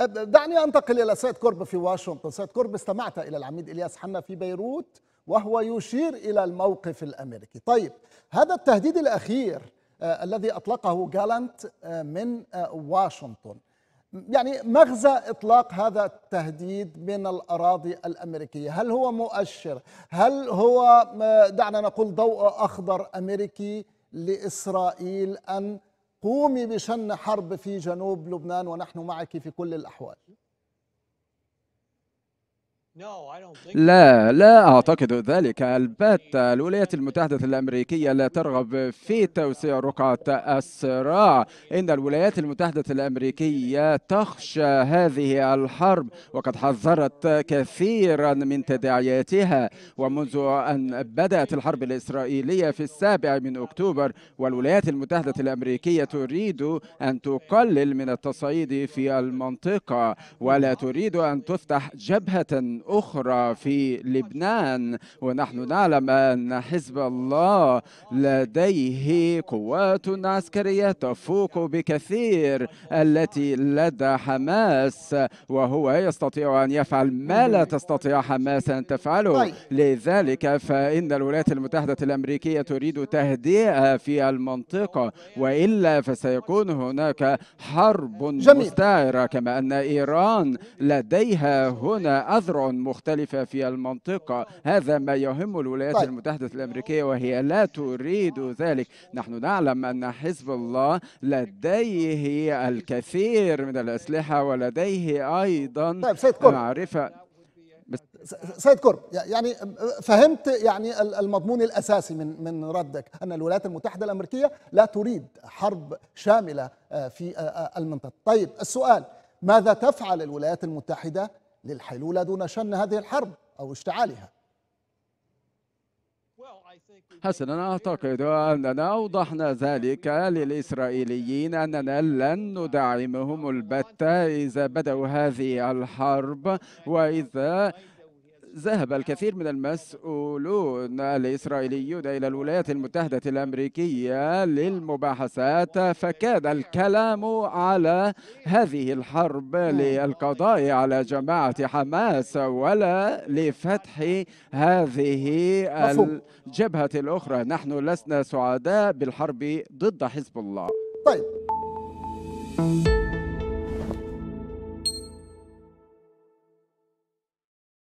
أه، دعني أنتقل إلى سيد كورب في واشنطن سيد كورب استمعت إلى العميد إلياس حنا في بيروت وهو يشير إلى الموقف الأمريكي طيب هذا التهديد الأخير أه، الذي أطلقه جالانت أه، من واشنطن يعني مغزى اطلاق هذا التهديد من الاراضي الامريكيه، هل هو مؤشر؟ هل هو دعنا نقول ضوء اخضر امريكي لاسرائيل ان قومي بشن حرب في جنوب لبنان ونحن معك في كل الأحوال لا لا أعتقد ذلك البتة الولايات المتحدة الأمريكية لا ترغب في توسيع رقعة الصراع إن الولايات المتحدة الأمريكية تخشى هذه الحرب وقد حذرت كثيرا من تداعياتها ومنذ أن بدأت الحرب الإسرائيلية في السابع من أكتوبر والولايات المتحدة الأمريكية تريد أن تقلل من التصعيد في المنطقة ولا تريد أن تفتح جبهة أخرى في لبنان ونحن أيوه. نعلم أن حزب الله لديه قوات عسكرية تفوق بكثير التي لدى حماس وهو يستطيع أن يفعل ما لا تستطيع حماس أن تفعله طيب. لذلك فإن الولايات المتحدة الأمريكية تريد تهدئة في المنطقة وإلا فسيكون هناك حرب جميل. مستعرة كما أن إيران لديها هنا أذرع مختلفة في المنطقة هذا ما يهم الولايات طيب. المتحدة الأمريكية وهي لا تريد ذلك نحن نعلم أن حزب الله لديه الكثير من الأسلحة ولديه أيضا طيب سيد كرب. معرفة سيد كرب يعني فهمت يعني المضمون الأساسي من من ردك أن الولايات المتحدة الأمريكية لا تريد حرب شاملة آه، في آه، آه، المنطقة طيب السؤال ماذا تفعل الولايات المتحدة للحيلولة دون شن هذه الحرب أو اشتعالها حسنا أعتقد أننا أوضحنا ذلك للإسرائيليين أننا لن ندعمهم البتة إذا بدأوا هذه الحرب وإذا ذهب الكثير من المسؤولون الإسرائيليون إلى الولايات المتحدة الأمريكية للمباحثات فكان الكلام على هذه الحرب للقضاء على جماعة حماس ولا لفتح هذه الجبهة الأخرى نحن لسنا سعداء بالحرب ضد حزب الله طيب